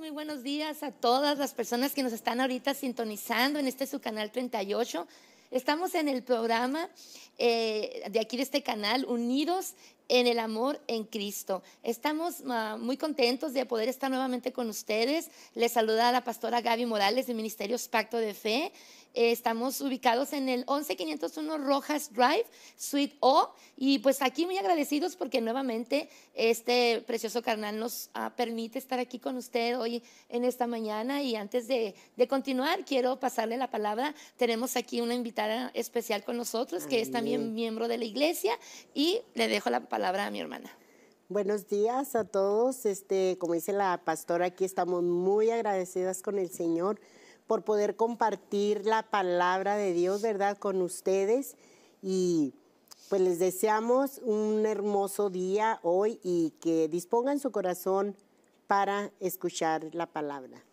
muy buenos días a todas las personas que nos están ahorita sintonizando en este su canal 38. Estamos en el programa eh, de aquí de este canal, Unidos en el amor en Cristo. Estamos ah, muy contentos de poder estar nuevamente con ustedes. Les saluda la pastora Gaby Morales De Ministerio Pacto de Fe. Eh, estamos ubicados en el 11501 Rojas Drive, Suite O. Y pues aquí muy agradecidos porque nuevamente este precioso carnal nos ah, permite estar aquí con usted hoy en esta mañana. Y antes de, continuar, quiero pasarle la palabra. Tenemos aquí una invitada especial con nosotros que es también miembro de la iglesia y le dejo la palabra palabra a mi hermana. Buenos días a todos. Este, como dice la pastora, aquí estamos muy agradecidas con el Señor por poder compartir la palabra de Dios, ¿verdad?, con ustedes. Y pues les deseamos un hermoso día hoy y que dispongan su corazón para escuchar la palabra.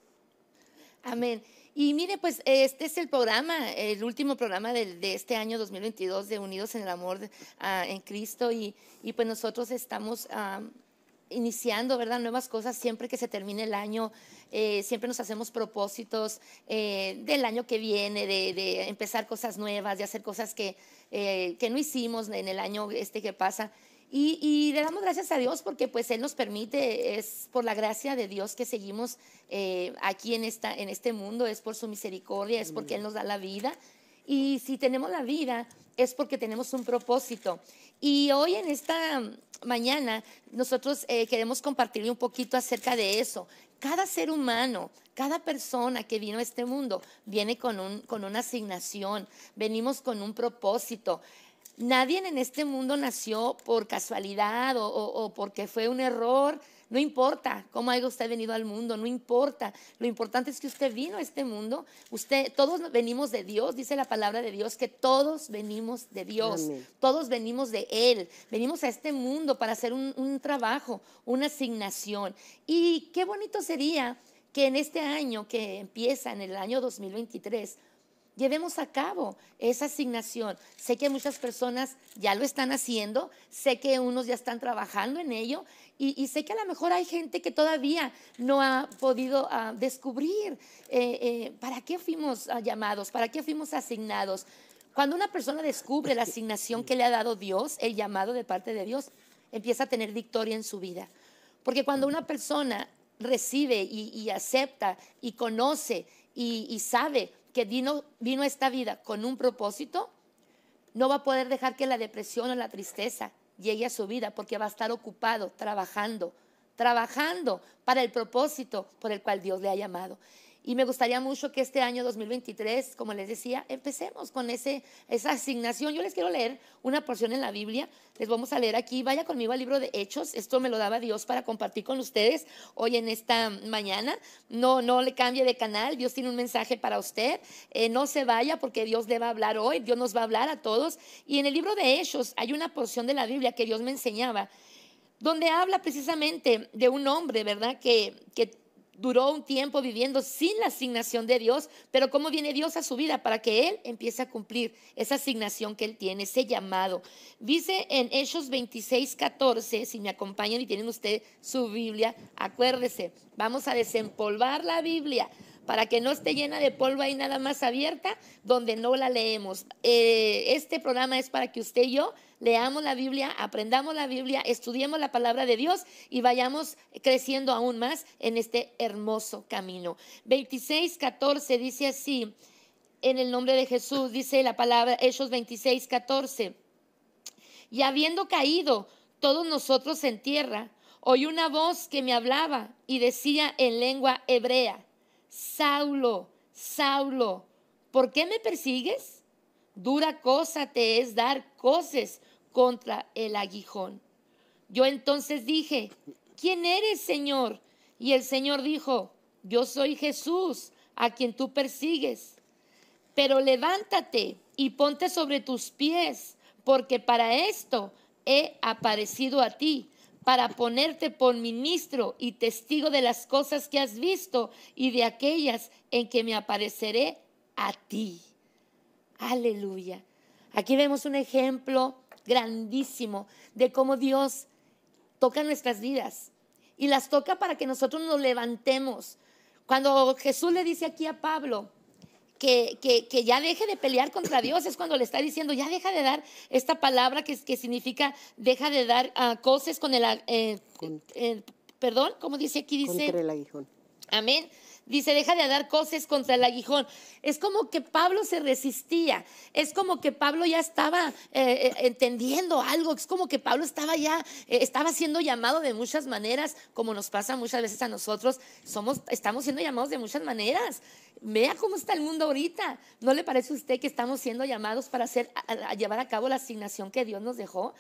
Amén. Y mire, pues este es el programa, el último programa de, este año 2022 de Unidos en el Amor ah, en Cristo. Y, pues nosotros estamos ah, iniciando, ¿verdad? Nuevas cosas siempre que se termine el año. Eh, siempre nos hacemos propósitos eh, del año que viene, de, empezar cosas nuevas, de hacer cosas que, eh, que no hicimos en el año este que pasa. Y, le damos gracias a Dios porque pues Él nos permite, es por la gracia de Dios que seguimos eh, aquí en, este mundo, es por su misericordia, es porque Él nos da la vida. Y si tenemos la vida es porque tenemos un propósito. Y hoy en esta mañana nosotros eh, queremos compartir un poquito acerca de eso. Cada ser humano, cada persona que vino a este mundo viene con una asignación, venimos con un propósito. Nadie en este mundo nació por casualidad o, porque fue un error. No importa cómo haya usted venido al mundo, no importa. Lo importante es que usted vino a este mundo. Usted, todos venimos de Dios, dice la palabra de Dios, que todos venimos de Dios. Todos venimos de Él. Venimos a este mundo para hacer un, un trabajo, una asignación. Y qué bonito sería que en este año que empieza, en el año 2023, llevemos a cabo esa asignación. Sé que muchas personas ya lo están haciendo, sé que unos ya están trabajando en ello y, sé que a lo mejor hay gente que todavía no ha podido ah, descubrir eh, eh, para qué fuimos ah, llamados, para qué fuimos asignados. Cuando una persona descubre la asignación que le ha dado Dios, el llamado de parte de Dios, empieza a tener victoria en su vida. Porque cuando una persona recibe y, acepta y conoce y, y sabe que vino, a esta vida con un propósito, no va a poder dejar que la depresión o la tristeza llegue a su vida porque va a estar ocupado, trabajando, trabajando para el propósito por el cual Dios le ha llamado. Y me gustaría mucho que este año 2023, como les decía, empecemos con ese, esa asignación. Yo les quiero leer una porción en la Biblia. Les vamos a leer aquí. Vaya conmigo al libro de Hechos. Esto me lo daba Dios para compartir con ustedes hoy en esta mañana. No, no le cambie de canal. Dios tiene un mensaje para usted. Eh, no se vaya porque Dios le va a hablar hoy. Dios nos va a hablar a todos. Y en el libro de Hechos hay una porción de la Biblia que Dios me enseñaba donde habla precisamente de un hombre, ¿verdad? Que, que duró un tiempo viviendo sin la asignación de Dios, pero cómo viene Dios a su vida para que él empiece a cumplir esa asignación que él tiene, ese llamado. Dice en Hechos 26, 14, si me acompañan y tienen usted su Biblia, acuérdese, vamos a desempolvar la Biblia para que no esté llena de polvo Y nada más abierta donde no la leemos. Eh, este programa es para que usted y yo leamos la Biblia, aprendamos la Biblia, estudiemos la palabra de Dios y vayamos creciendo aún más en este hermoso camino. 26, 14 dice así, en el nombre de Jesús, dice la palabra, Hechos 26, 14. Y habiendo caído todos nosotros en tierra, oí una voz que me hablaba y decía en lengua hebrea, Saulo, Saulo, ¿por qué me persigues? Dura cosa te es dar cosas contra el aguijón. Yo entonces dije, ¿quién eres, Señor? Y el Señor dijo, yo soy Jesús, a quien tú persigues. Pero levántate y ponte sobre tus pies, porque para esto he aparecido a ti, para ponerte por ministro y testigo de las cosas que has visto y de aquellas en que me apareceré a ti. Aleluya. Aquí vemos un ejemplo grandísimo de cómo Dios toca nuestras vidas y las toca para que nosotros nos levantemos. Cuando Jesús le dice aquí a Pablo que, que, ya deje de pelear contra Dios, es cuando le está diciendo, ya deja de dar esta palabra que, que significa, deja de dar a ah, cosas con el... Ah, eh, eh, perdón, como dice aquí? Dice... Amén. Dice, deja de dar cosas contra el aguijón. Es como que Pablo se resistía, es como que Pablo ya estaba eh, eh, entendiendo algo, es como que Pablo estaba ya, eh, estaba siendo llamado de muchas maneras, como nos pasa muchas veces a nosotros, somos, estamos siendo llamados de muchas maneras. Vea cómo está el mundo ahorita. ¿No le parece a usted que estamos siendo llamados para hacer, llevar a cabo la asignación que Dios nos dejó?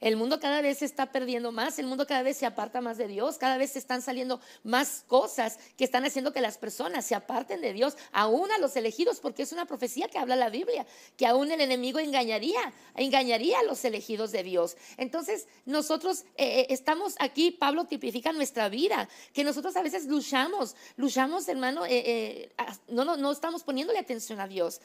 El mundo cada vez se está perdiendo más, el mundo cada vez se aparta más de Dios, cada vez se están saliendo más cosas que están haciendo que las personas se aparten de Dios, aún a los elegidos, porque es una profecía que habla la Biblia, que aún el enemigo engañaría, engañaría a los elegidos de Dios. Entonces, nosotros eh, eh, estamos aquí, Pablo tipifica nuestra vida, que nosotros a veces luchamos, luchamos, hermano, eh, no, no, no estamos poniéndole atención a Dios.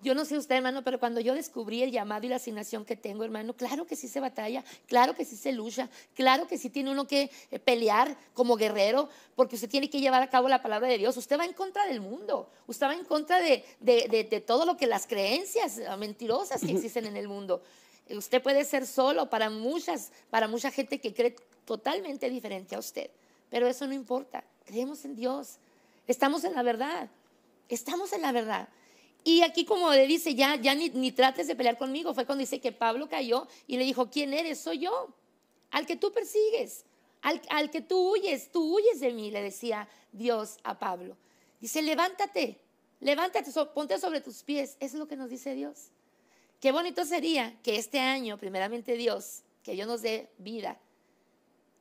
Yo no sé usted, hermano, pero cuando yo descubrí el llamado y la asignación que tengo, hermano, claro que sí se batalla, claro que sí se lucha, claro que sí tiene uno que eh, pelear como guerrero, porque usted tiene que llevar a cabo la palabra de Dios. Usted va en contra del mundo, usted va en contra de, de, todo lo que las creencias ah, mentirosas que existen en el mundo. Usted puede ser solo para muchas, para mucha gente que cree totalmente diferente a usted, pero eso no importa. Creemos en Dios, estamos en la verdad, estamos en la verdad. Y aquí como le dice, ya, ya ni, trates de pelear conmigo, fue cuando dice que Pablo cayó y le dijo, ¿quién eres? Soy yo, al que tú persigues, al, que tú huyes, tú huyes de mí, le decía Dios a Pablo. Dice, levántate, levántate, ponte sobre tus pies, eso es lo que nos dice Dios. Qué bonito sería que este año, primeramente Dios, que Dios nos dé vida.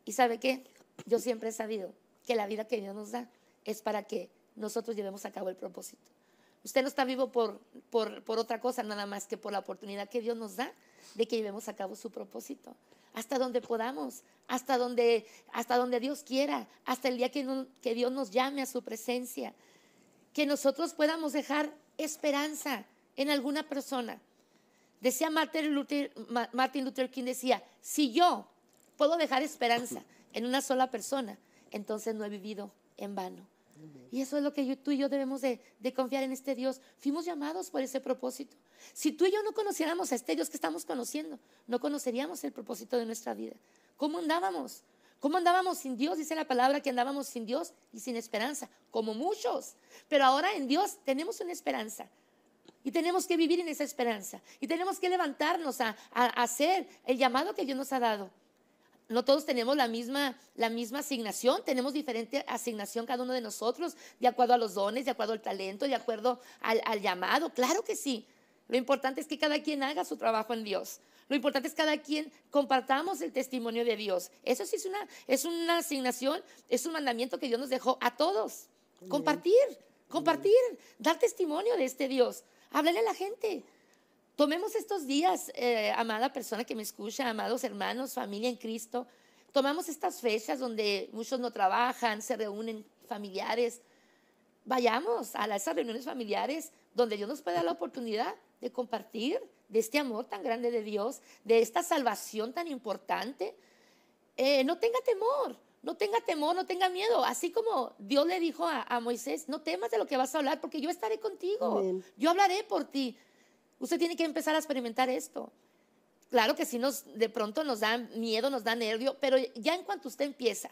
¿Y sabe qué? Yo siempre he sabido que la vida que Dios nos da es para que nosotros llevemos a cabo el propósito. Usted no está vivo por, por, otra cosa nada más que por la oportunidad que Dios nos da de que llevemos a cabo su propósito hasta donde podamos, hasta donde, hasta donde Dios quiera, hasta el día que, Dios nos llame a su presencia. Que nosotros podamos dejar esperanza en alguna persona. Decía Martin Luther, Martin Luther King, decía, si yo puedo dejar esperanza en una sola persona, entonces no he vivido en vano. Y eso es lo que tú y yo debemos de, confiar en este Dios. Fuimos llamados por ese propósito. Si tú y yo no conociéramos a este Dios que estamos conociendo, no conoceríamos el propósito de nuestra vida. ¿Cómo andábamos? ¿Cómo andábamos sin Dios? Dice la palabra que andábamos sin Dios y sin esperanza, como muchos. Pero ahora en Dios tenemos una esperanza. Y tenemos que vivir en esa esperanza. Y tenemos que levantarnos a hacer el llamado que Dios nos ha dado no todos tenemos la misma, la misma asignación, tenemos diferente asignación cada uno de nosotros, de acuerdo a los dones, de acuerdo al talento, de acuerdo al, llamado, claro que sí. Lo importante es que cada quien haga su trabajo en Dios. Lo importante es que cada quien compartamos el testimonio de Dios. Eso sí es una, es una asignación, es un mandamiento que Dios nos dejó a todos. Compartir, compartir, dar testimonio de este Dios, hablarle a la gente. Tomemos estos días, eh, amada persona que me escucha, amados hermanos, familia en Cristo, tomamos estas fechas donde muchos no trabajan, se reúnen familiares. Vayamos a esas reuniones familiares donde Dios nos puede dar la oportunidad de compartir de este amor tan grande de Dios, de esta salvación tan importante. Eh, no tenga temor, no tenga temor, no tenga miedo. Así como Dios le dijo a, Moisés, no temas de lo que vas a hablar porque yo estaré contigo, yo hablaré por ti. Usted tiene que empezar a experimentar esto. Claro que si nos, de pronto nos da miedo, nos da nervio, pero ya en cuanto usted empieza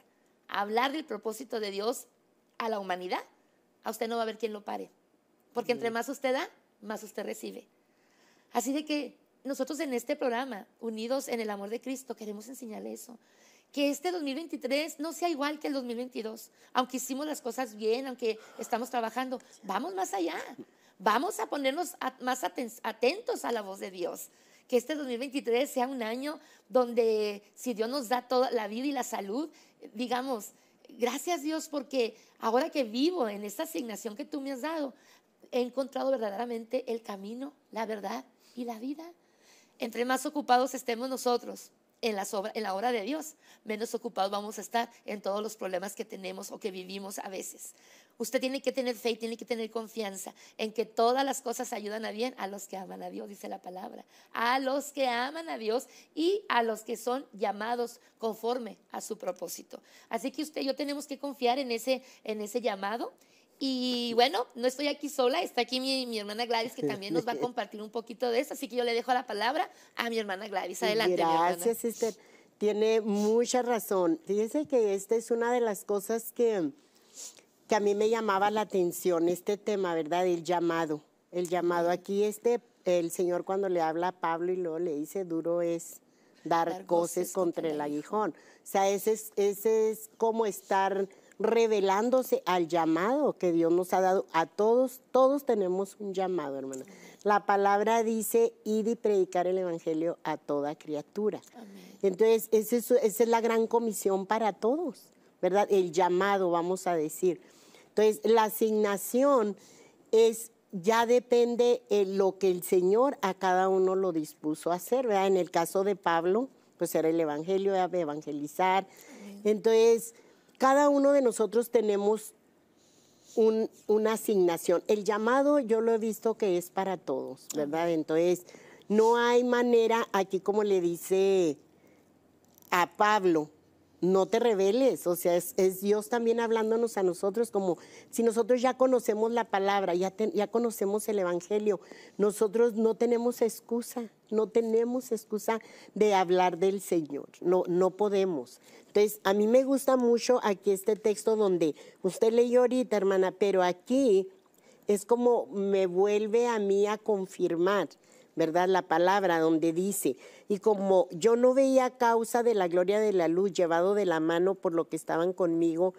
a hablar del propósito de Dios a la humanidad, a usted no va a haber quien lo pare. Porque entre más usted da, más usted recibe. Así de que nosotros en este programa, unidos en el amor de Cristo, queremos enseñarle eso. Que este 2023 no sea igual que el 2022. Aunque hicimos las cosas bien, aunque estamos trabajando, vamos más allá vamos a ponernos más atentos a la voz de Dios. Que este 2023 sea un año donde si Dios nos da toda la vida y la salud, digamos, gracias Dios porque ahora que vivo en esta asignación que tú me has dado, he encontrado verdaderamente el camino, la verdad y la vida. Entre más ocupados estemos nosotros en la, obra de Dios, menos ocupados vamos a estar en todos los problemas que tenemos o que vivimos a veces. Usted tiene que tener fe y tiene que tener confianza en que todas las cosas ayudan a bien a los que aman a Dios, dice la palabra. A los que aman a Dios y a los que son llamados conforme a su propósito. Así que usted y yo tenemos que confiar en ese, en ese llamado y bueno, no estoy aquí sola, está aquí mi, hermana Gladys que también nos va a compartir un poquito de eso, así que yo le dejo la palabra a mi hermana Gladys. Adelante. Gracias, Esther. Tiene mucha razón. Fíjese que esta es una de las cosas que, que a mí me llamaba la atención, este tema, ¿verdad? El llamado. El llamado aquí, este, el Señor cuando le habla a Pablo y luego le dice, duro es dar, dar contra, el aguijón. O sea, ese es, ese es como estar revelándose al llamado que Dios nos ha dado a todos. Todos tenemos un llamado, hermano. La palabra dice, ir y predicar el Evangelio a toda criatura. Entonces, esa es, la gran comisión para todos, ¿verdad? El llamado, vamos a decir. Entonces, la asignación es ya depende de lo que el Señor a cada uno lo dispuso a hacer, ¿verdad? En el caso de Pablo, pues era el evangelio, evangelizar. Entonces, cada uno de nosotros tenemos una asignación. El llamado yo lo he visto que es para todos, ah. ¿verdad? Entonces, no hay manera, aquí como le dice a Pablo, no te reveles, o sea, es, Dios también hablándonos a nosotros como si nosotros ya conocemos la palabra, ya, ya conocemos el Evangelio, nosotros no tenemos excusa, no tenemos excusa de hablar del Señor, no, no podemos. Entonces, a mí me gusta mucho aquí este texto donde usted leyó ahorita, hermana, pero aquí es como me vuelve a mí a confirmar ¿verdad? La palabra donde dice, y como yo no veía causa de la gloria de la luz llevado de la mano por lo que estaban conmigo,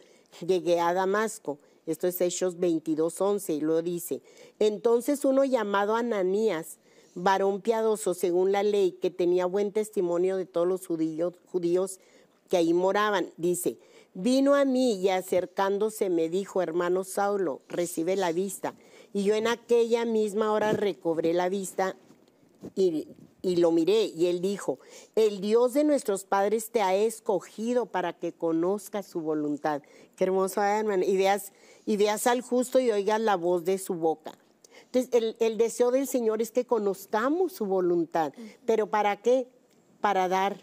llegué a Damasco. Esto es Hechos 22, 11, y lo dice. Entonces uno llamado Ananías, varón piadoso según la ley, que tenía buen testimonio de todos los judíos, judíos que ahí moraban, dice, vino a mí y acercándose me dijo, hermano Saulo, recibe la vista. Y yo en aquella misma hora recobré la vista y, lo miré y él dijo, el Dios de nuestros padres te ha escogido para que conozcas su voluntad. Qué hermoso, ¿eh, hermano. ideas, veas, al justo y oigas la voz de su boca. Entonces, el, deseo del Señor es que conozcamos su voluntad. ¿Pero para qué? Para dar,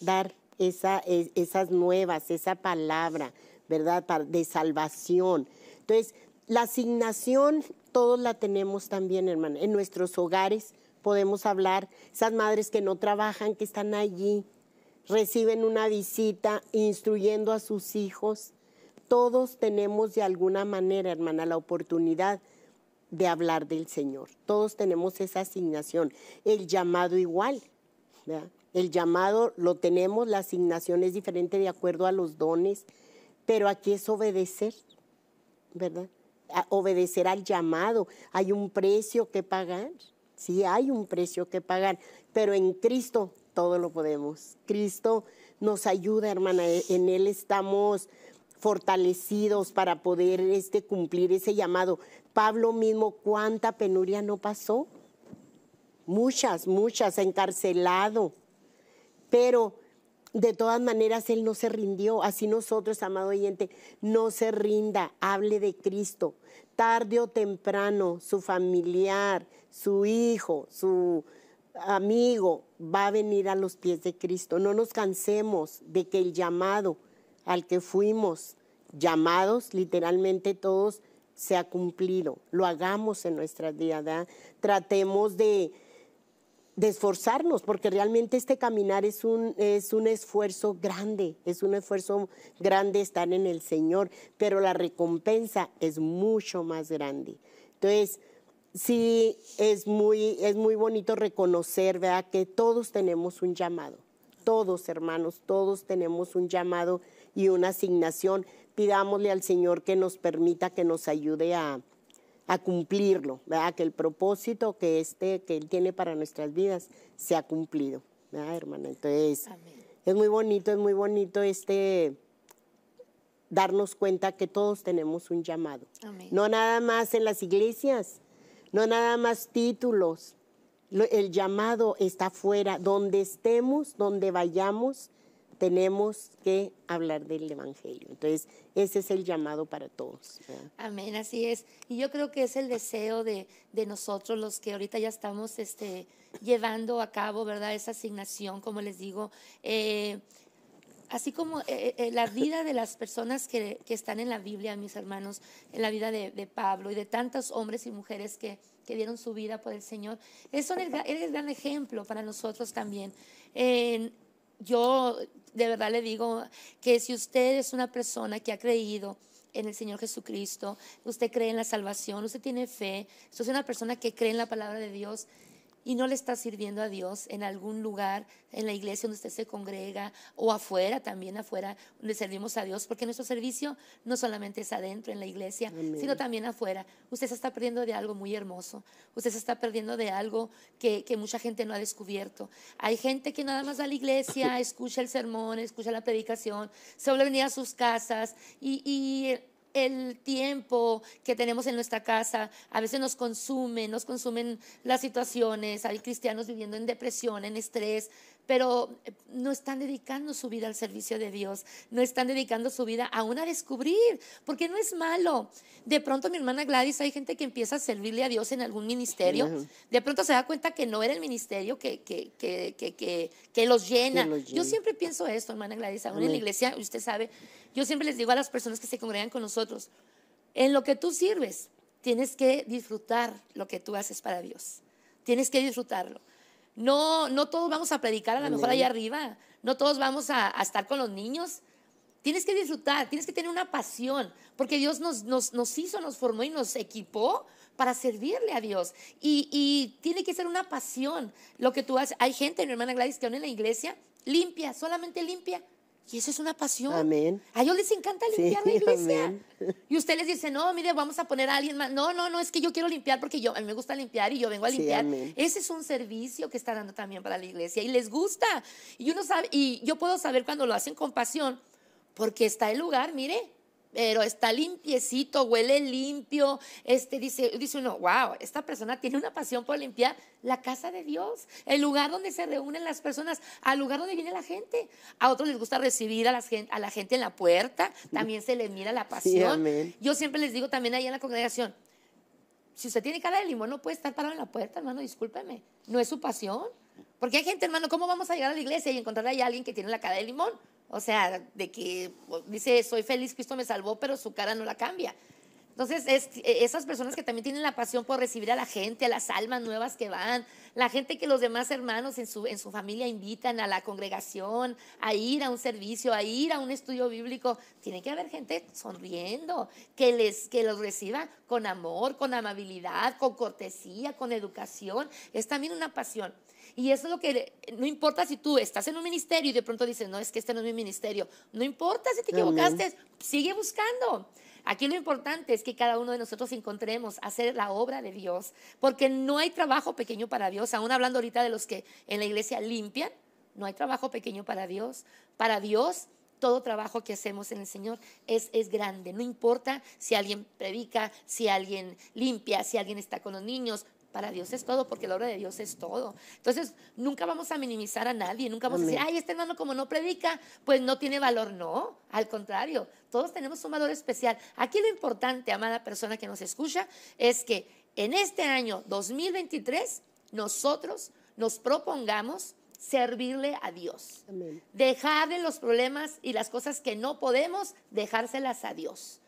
dar esa, e, esas nuevas, esa palabra, ¿verdad? de salvación. Entonces, la asignación todos la tenemos también, hermano, en nuestros hogares podemos hablar, esas madres que no trabajan, que están allí, reciben una visita instruyendo a sus hijos. Todos tenemos de alguna manera, hermana, la oportunidad de hablar del Señor. Todos tenemos esa asignación, el llamado igual. El llamado lo tenemos, la asignación es diferente de acuerdo a los dones, pero aquí es obedecer, ¿verdad? obedecer al llamado. Hay un precio que pagar. Sí hay un precio que pagar, pero en Cristo todo lo podemos. Cristo nos ayuda, hermana, e, en Él estamos fortalecidos para poder este, cumplir ese llamado. Pablo mismo, ¿cuánta penuria no pasó? Muchas, muchas, encarcelado. Pero de todas maneras, Él no se rindió. Así nosotros, amado oyente, no se rinda, hable de Cristo. Tarde o temprano, su familiar, su hijo, su amigo va a venir a los pies de Cristo. No nos cansemos de que el llamado al que fuimos llamados, literalmente todos, se ha cumplido. Lo hagamos en nuestra vida. Tratemos de, de esforzarnos, porque realmente este caminar es un, es un esfuerzo grande, es un esfuerzo grande estar en el Señor, pero la recompensa es mucho más grande. Entonces, sí es muy, es muy bonito reconocer, ¿verdad? Que todos tenemos un llamado, todos hermanos, todos tenemos un llamado y una asignación. Pidámosle al Señor que nos permita, que nos ayude a, cumplirlo, ¿verdad? Que el propósito que, este, que Él tiene para nuestras vidas sea cumplido, ¿verdad, hermana? Entonces, es muy bonito, es muy bonito este darnos cuenta que todos tenemos un llamado. No nada más en las iglesias, no nada más títulos. El llamado está afuera. Donde estemos, donde vayamos, tenemos que hablar del Evangelio. Entonces, ese es el llamado para todos. Amén, así es. Y yo creo que es el deseo de, nosotros, los que ahorita ya estamos este, llevando a cabo, ¿verdad? Esa asignación, como les digo. Eh, así como eh, eh, eh, la vida de las personas que, están en la Biblia, mis hermanos, en la vida de, Pablo y de tantos hombres y mujeres que, dieron su vida por el Señor, es el, el gran ejemplo para nosotros también. yo de verdad le digo que si usted es una persona que ha creído, en el Señor Jesucristo, usted cree en la salvación, usted tiene fe, usted es una persona que cree en la palabra de Dios, y no le está sirviendo a Dios en algún lugar, en la iglesia donde usted se congrega o afuera, también afuera, donde servimos a Dios, porque nuestro servicio no solamente es adentro en la iglesia, sino también afuera. Usted se está perdiendo de algo muy hermoso, usted se está perdiendo de algo que, mucha gente no ha descubierto. Hay gente que nada más va a la iglesia, escucha el sermón, escucha la predicación, se vuelve a sus casas y el tiempo que tenemos en nuestra casa, a veces nos consumen, nos consumen las situaciones, hay cristianos viviendo en depresión, en estrés, pero eh, no están dedicando su vida al servicio de Dios, no están dedicando su vida aún a descubrir, porque no es malo. De pronto mi hermana Gladys, hay gente que empieza a servirle a Dios en algún ministerio, de pronto se da cuenta que no era el ministerio que, que, que, los, llena. Yo siempre pienso esto, hermana Gladys, aún en la iglesia, usted sabe, yo siempre les digo a las personas que se congregan con nosotros, en lo que tú sirves, tienes que disfrutar lo que tú haces para Dios, tienes que disfrutarlo no, todos vamos a predicar a lo mejor allá arriba, no todos vamos a, estar con los niños. Tienes que disfrutar, tienes que tener una pasión, porque Dios nos, nos, hizo, nos formó y nos equipó para servirle a Dios. Y, tiene que ser una pasión lo que tú haces. Hay gente, mi hermana Gladys, que aún en la iglesia limpia, solamente limpia. Y eso es una pasión. Amén. A ellos les encanta limpiar la iglesia. Y usted les dice, no, mire, vamos a poner a alguien más. No, no, no, es que yo quiero limpiar porque yo, a mí me gusta limpiar y yo vengo a limpiar. Ese es un servicio que está dando también para la iglesia y les gusta. Y, uno sabe, y yo puedo saber cuando lo hacen con pasión porque está el lugar, mire, pero está limpiecito, huele limpio. Este dice, dice uno, wow, esta persona tiene una pasión por limpiar la casa de Dios, el lugar donde se reúnen las personas, al lugar donde viene la gente. A otros les gusta recibir a, la gente, a la gente en la puerta, también se les mira la pasión. Yo siempre les digo también ahí en la congregación, si usted tiene cara de limón, no puede estar parado en la puerta, hermano, discúlpeme, no es su pasión. Porque hay gente, hermano, ¿cómo vamos a llegar a la iglesia y encontrar ahí a alguien que tiene la cara de limón? O sea, de que pues, dice, soy feliz, Cristo me salvó, pero su cara no la cambia. Entonces, es, e, esas personas que también tienen la pasión por recibir a la gente, a las almas nuevas que van, la gente que los demás hermanos en su, en su familia invitan a la congregación, a ir a un servicio, a ir a un estudio bíblico, tiene que haber gente sonriendo, que, les, que los reciba con amor, con amabilidad, con cortesía, con educación. Es también una pasión. Y eso es lo que, no importa si tú estás en un ministerio y de pronto dices, no, es que este no es mi ministerio. No importa si te equivocaste, sigue buscando. Aquí lo importante es que cada uno de nosotros encontremos hacer la obra de Dios, porque no hay trabajo pequeño para Dios. Aún hablando ahorita de los que en la iglesia limpian, no hay trabajo pequeño para Dios. Para Dios todo trabajo que hacemos en el Señor es, es, grande. No importa si alguien predica, si alguien limpia, si alguien está con los niños, para Dios es todo, porque la obra de Dios es todo. Entonces, nunca vamos a minimizar a nadie, nunca vamos a decir, ay, este hermano como no predica, pues no tiene valor. No, al contrario, todos tenemos un valor especial. Aquí lo importante, amada persona que nos escucha, es que en este año 2023 nosotros nos propongamos servirle a Dios. Dejarle los problemas y las cosas que no podemos, dejárselas a Dios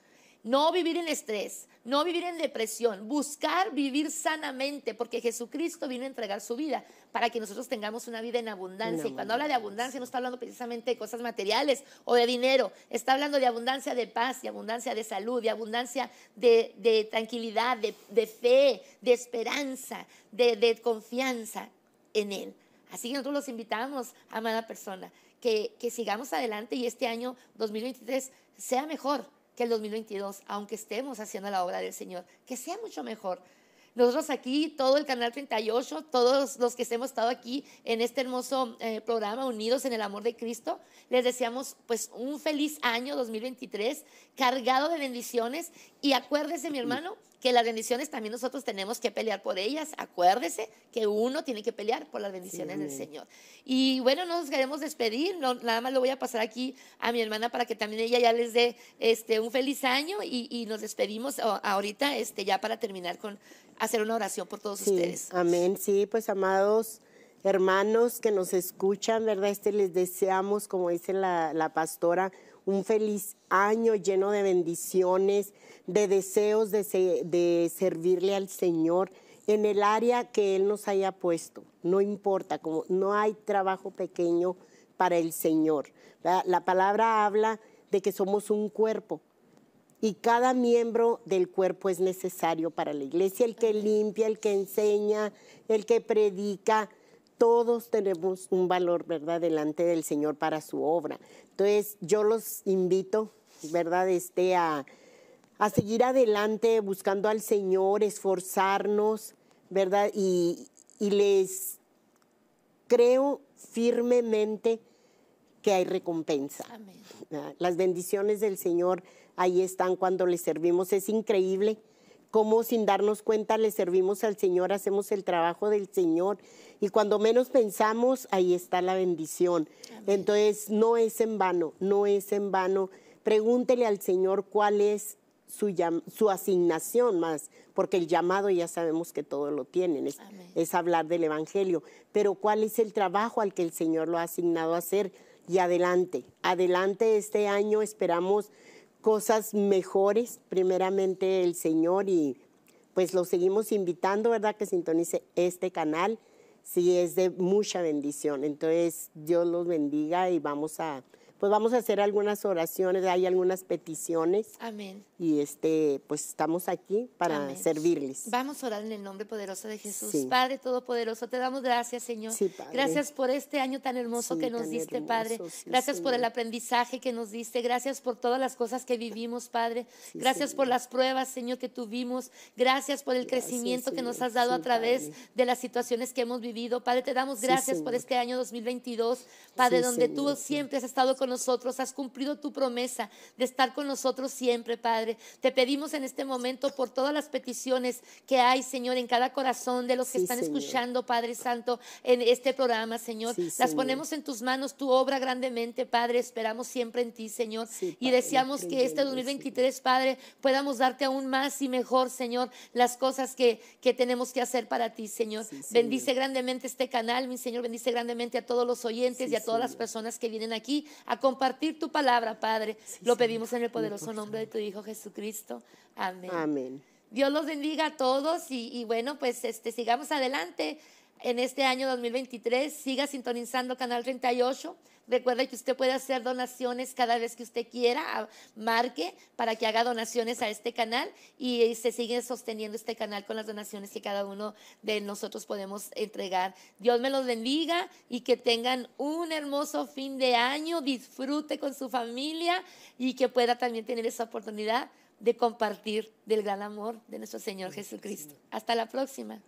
no vivir en estrés, no vivir en depresión, buscar vivir sanamente, porque Jesucristo vino a entregar su vida para que nosotros tengamos una vida en abundancia. y cuando habla de abundancia no está hablando precisamente de cosas materiales o de dinero, está hablando de abundancia de paz, de abundancia de salud, de abundancia de, tranquilidad, de, fe, de esperanza, de, confianza en Él. Así que nosotros los invitamos, amada persona, que, que sigamos adelante y este año 2023 sea mejor que el 2022, aunque estemos haciendo la obra del Señor, que sea mucho mejor. Nosotros aquí, todo el Canal 38, todos los que hemos estado aquí en este hermoso eh, programa Unidos en el Amor de Cristo, les deseamos pues un feliz año 2023 cargado de bendiciones y acuérdese mi hermano que las bendiciones también nosotros tenemos que pelear por ellas. Acuérdese que uno tiene que pelear por las bendiciones del Señor. Y bueno, no nos queremos despedir, nada más lo voy a pasar aquí a mi hermana para que también ella ya les dé este, un feliz año y, nos despedimos ahorita este, ya para terminar con hacer una oración por todos ustedes. Amén, sí, pues amados hermanos que nos escuchan, ¿verdad? Este les deseamos, como dice la, la pastora, un feliz año lleno de bendiciones, de deseos de, servirle al Señor en el área que Él nos haya puesto. No importa, como, no hay trabajo pequeño para el Señor. la palabra habla de que somos un cuerpo y cada miembro del cuerpo es necesario para la iglesia, el que limpia, el que enseña, el que predica, todos tenemos un valor, ¿verdad?, delante del Señor para su obra. Entonces, yo los invito, ¿verdad?, este, a, seguir adelante buscando al Señor, esforzarnos, ¿verdad? Y, les creo firmemente que hay recompensa. Ah, las bendiciones del Señor ahí están cuando le servimos. Es increíble cómo sin darnos cuenta le servimos al Señor, hacemos el trabajo del Señor. Y cuando menos pensamos, ahí está la bendición. Entonces, no es en vano, no es en vano. Pregúntele al Señor cuál es su, su asignación más, porque el llamado ya sabemos que todo lo tienen, es, es hablar del Evangelio, pero cuál es el trabajo al que el Señor lo ha asignado a hacer. Y adelante, adelante este año esperamos cosas mejores, primeramente el Señor y pues lo seguimos invitando, ¿verdad? Que sintonice este canal, si es de mucha bendición. Entonces, Dios los bendiga y vamos a pues vamos a hacer algunas oraciones, hay algunas peticiones. Amén. Y este, pues estamos aquí para servirles. Vamos a orar en el nombre poderoso de Jesús. Padre Todopoderoso, te damos gracias, Señor. Gracias por este año tan hermoso que nos diste, Padre. gracias por el aprendizaje que nos diste. Gracias por todas las cosas que vivimos, Padre. gracias por las pruebas, Señor, que tuvimos. Gracias por el crecimiento que nos has dado a través de las situaciones que hemos vivido. Padre, te damos gracias por este año 2022, Padre, donde tú siempre has estado con nosotros, has cumplido tu promesa de estar con nosotros siempre, Padre. Te pedimos en este momento por todas las peticiones que hay, Señor, en cada corazón de los que están escuchando, Padre Santo, en este programa, Señor. las ponemos en tus manos, tu obra grandemente, Padre. Esperamos siempre en ti, Señor. y deseamos que este 2023, Padre, podamos darte aún más y mejor, Señor, las cosas que, que tenemos que hacer para ti, Señor. Bendice grandemente este canal, mi Señor. Bendice grandemente a todos los oyentes y a todas las personas que vienen aquí a compartir tu palabra, Padre. Lo pedimos en el poderoso nombre de tu Hijo Jesucristo. Amén. Amén. Dios los bendiga a todos y, y, bueno, pues este, sigamos adelante en este año 2023. Siga sintonizando Canal 38. Recuerde que usted puede hacer donaciones cada vez que usted quiera, marque para que haga donaciones a este canal y, eh, se sigue sosteniendo este canal con las donaciones que cada uno de nosotros podemos entregar. Dios me los bendiga y que tengan un hermoso fin de año, disfrute con su familia y que pueda también tener esa oportunidad de compartir del gran amor de nuestro Señor Jesucristo. Hasta la próxima.